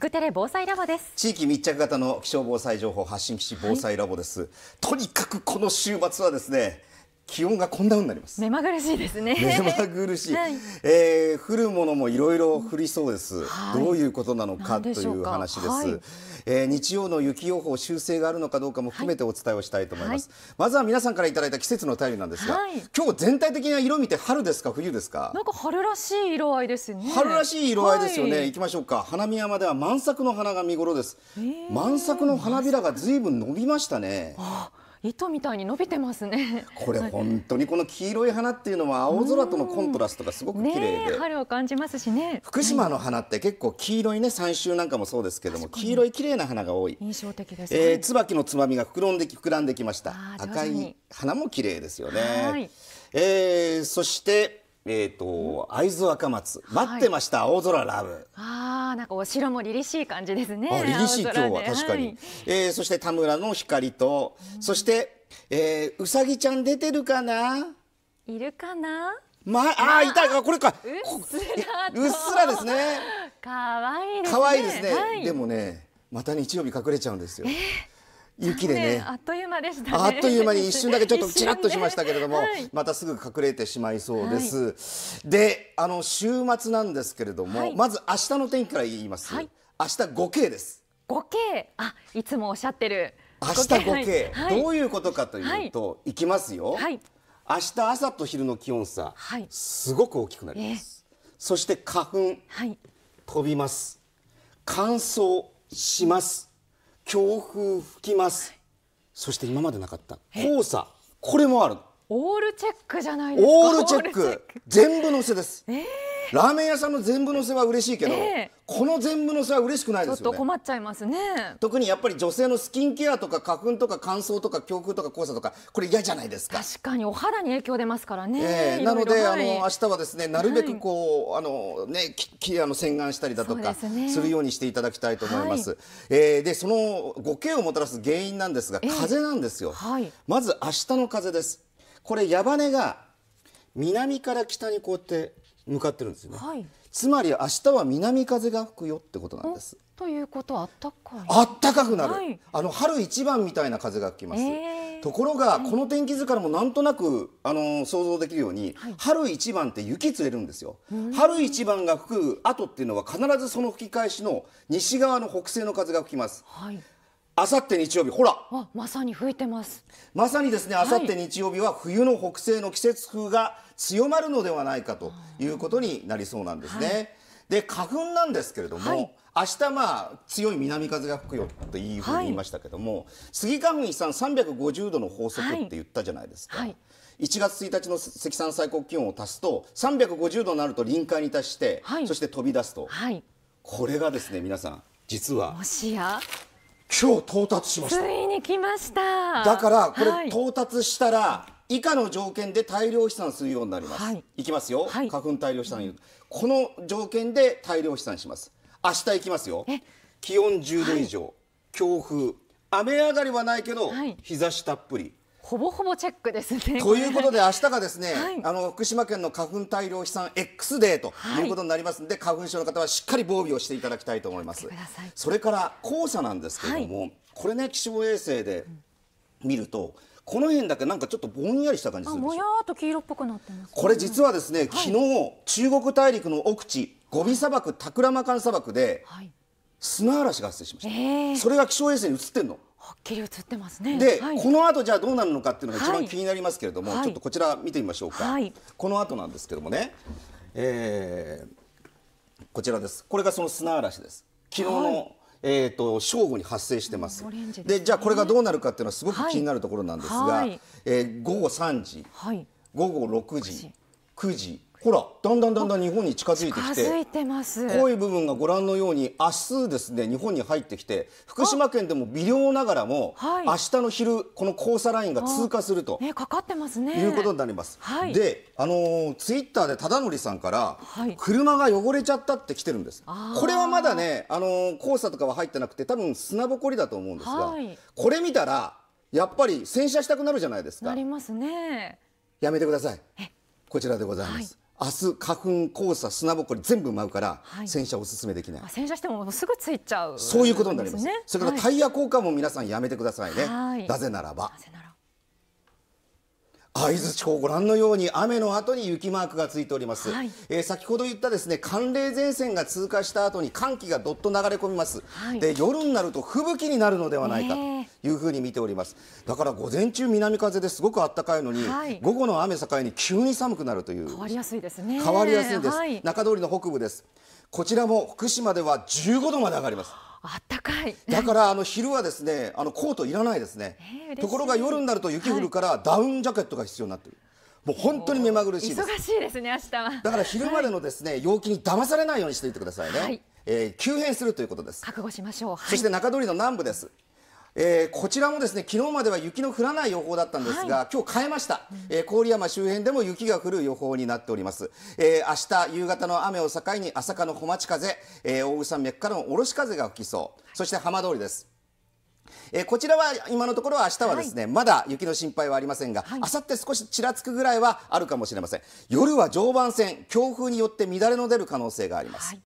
福テレ防災ラボです地域密着型の気象防災情報発信基地防災ラボです、はい、とにかくこの週末はですね気温がこんなになります目まぐるしいですね目まぐるしい、はい、えー、降るものもいろいろ降りそうです、はい、どういうことなのかという話です、はい、えー、日曜の雪予報修正があるのかどうかも含めてお伝えをしたいと思います、まずは皆さんからいただいた季節の便りなんですが、今日全体的な色見て春ですか冬ですかなんか春らしい色合いですね春らしい色合いですよね、行きましょうか花見山では満作の花が見頃です、満作の花びらがずいぶん伸びましたね、え糸みたいに伸びてますね。これ本当にこの黄色い花っていうのは青空とのコントラストがすごく綺麗で、ね、春を感じますしね。福島の花って結構黄色いね山椒なんかもそうですけども黄色い綺麗な花が多い。印象的です、ね、えー、椿のつまみが膨らんでき膨らんできました。赤い花も綺麗ですよね。はい、えー、そしてえっ、ー、と会津若松待ってました、はい、青空ラブ。ああ、なんかお城も凛々しい感じですね。凛々しい今日は確かに。はい、えー、そして田村の光と、そして、えー、うさぎちゃん出てるかな。いるかな。まあ、あいたか、これか。うっすら。っすらですね。可愛いいですね。可愛いいですね、はい、でもね、また日曜日隠れちゃうんですよ。えー雪でねあっという間でした、ね、あっという間に一瞬だけちょっとちらっとしましたけれども、はい、またすぐ隠れてしまいそうです、はい、であの週末なんですけれども、はい、まず明日の天気から言います、明日五 k です五 k あいつもおっしゃってる明日五 k はい、どういうことかというと、い、きますよ、明日朝と昼の気温差、はい、すごく大きくなります、えー、そして花粉、はい、飛びます乾燥します強風吹きます、そして今までなかった黄砂これもあるオールチェックじゃないですかオールチェック全部載せです、えーラーメン屋さんの全部のせは嬉しいけど、えー、この全部のせは嬉しくないですよねちょっと困っちゃいますね特にやっぱり女性のスキンケアとか花粉とか乾燥とか強風とか黄砂とかこれ嫌じゃないですか確かにお肌に影響出ますからね、えー、なので、はい、あの明日はですねなるべくこう、はい、あのねききあの洗顔したりだとかするようにしていただきたいと思います、はい、えー、でそのご刑をもたらす原因なんですが、えー、風なんですよ、はい、まず明日の風ですこれ矢羽が南から北にこうやって向かってるんですよね、はい、つまり明日は南風が吹くよってことなんですということはあったかいあったかくなる、はい、あの春一番みたいな風が吹きます、えー、ところが、この天気図からもなんとなくあの想像できるように、はい、春一番って雪つれるんですよ春一番が吹く後っていうのは必ずその吹き返しの西側の北西の風が吹きます、はいあさって日曜日、ほら。まさに吹いてます。まさにですね、あさって日曜日は冬の北西の季節風が強まるのではないかということになりそうなんですね。はい、で花粉なんですけれども、はい、明日まあ強い南風が吹くよっていうふうに言いましたけども、はい、スギ花粉飛散350度の法則って言ったじゃないですか。はい、1月1日の積算最高気温を足すと350度になると臨界に達して、そして飛び出すと、これがですね皆さん実はもしや今日到達しましたついに来ましただからこれ到達したら、以下の条件で大量飛散するようになります、はい、いきますよ、はい、花粉大量飛散、うん、この条件で大量飛散します明日いきますよ気温10度以上、はい、強風雨上がりはないけど、はい、日差したっぷりほぼほぼチェックですね。ということで明日がですね、はい、あの福島県の花粉大量飛散 X デーということになりますので、はい、花粉症の方はしっかり防備をしていただきたいと思います。それから黄砂なんですけれども、はい、これね気象衛星で見るとこの辺だけなんかちょっとぼんやりした感じするでしょもやーっと黄色っぽくなってます、これ実はですね、はい、昨日中国大陸の奥地ゴビ砂漠タクラマカン砂漠で、はい、砂嵐が発生しました、えー、それが気象衛星に映ってんのはっきり映ってますねで、はい、この後じゃあどうなるのかっていうのが一番気になりますけれども、ちょっとこちら見てみましょうか、この後なんですけどもね、えー、こちらですこれがその砂嵐です昨日のえーと、正午に発生してます、で、ね、じゃあこれがどうなるかっていうのはすごく気になるところなんですが、はい、えー、午後3時、はい、午後6時、9時ほら、だんだんだんだん日本に近づいてきて、て濃い部分がご覧のように明日ですね、日本に入ってきて、福島県でも微量ながらも、はい、明日の昼この黄砂ラインが通過すると、ね、かかってますね。いうことになります。はい、で、あのー、ツイッターで忠則さんから、はい、車が汚れちゃったって来てるんです。これはまだね、あのー、黄砂とかは入ってなくて、多分砂ぼこりだと思うんですが、これ見たらやっぱり洗車したくなるじゃないですか。なりますね。やめてください。こちらでございます。明日花粉、黄砂、砂ぼこり全部舞うから、はい、洗車おすすめできない洗車してもすぐついちゃうそういうことになります、ね、それからタイヤ交換も皆さんやめてくださいね、はい、なぜならば会津地方ご覧のように雨の後に雪マークがついております、はい、えー、先ほど言ったですね寒冷前線が通過した後に寒気がどっと流れ込みます、はい、で夜になると吹雪になるのではないかと。いうふうに見ておりますだから午前中南風ですごく暖かいのに、はい、午後の雨境に急に寒くなるという変わりやすいですね変わりやすいです、はい、中通りの北部ですこちらも福島では15度まで上がります暖かい。だからあの昼はですね、あのコートいらないですね。えー、ところが夜になると雪降るから、ダウンジャケットが必要になってる。もう本当に目まぐるしいです。忙しいですね明日は。だから昼までのですね、はい、陽気に騙されないようにしていてくださいね。はい、えー、急変するということです。覚悟しましょう。はい、そして中通りの南部です。えー、こちらもですね昨日までは雪の降らない予報だったんですが、はい、今日変えました、えー、郡山周辺でも雪が降る予報になっております、えー、明日夕方の雨を境に朝霞の小町風、えー、大宇山脈からの卸風が吹きそうそして浜通りですえー、こちらは今のところ明日はですね、はい、まだ雪の心配はありませんが、はい、明後日少しちらつくぐらいはあるかもしれません夜は常磐線強風によって乱れの出る可能性があります、はい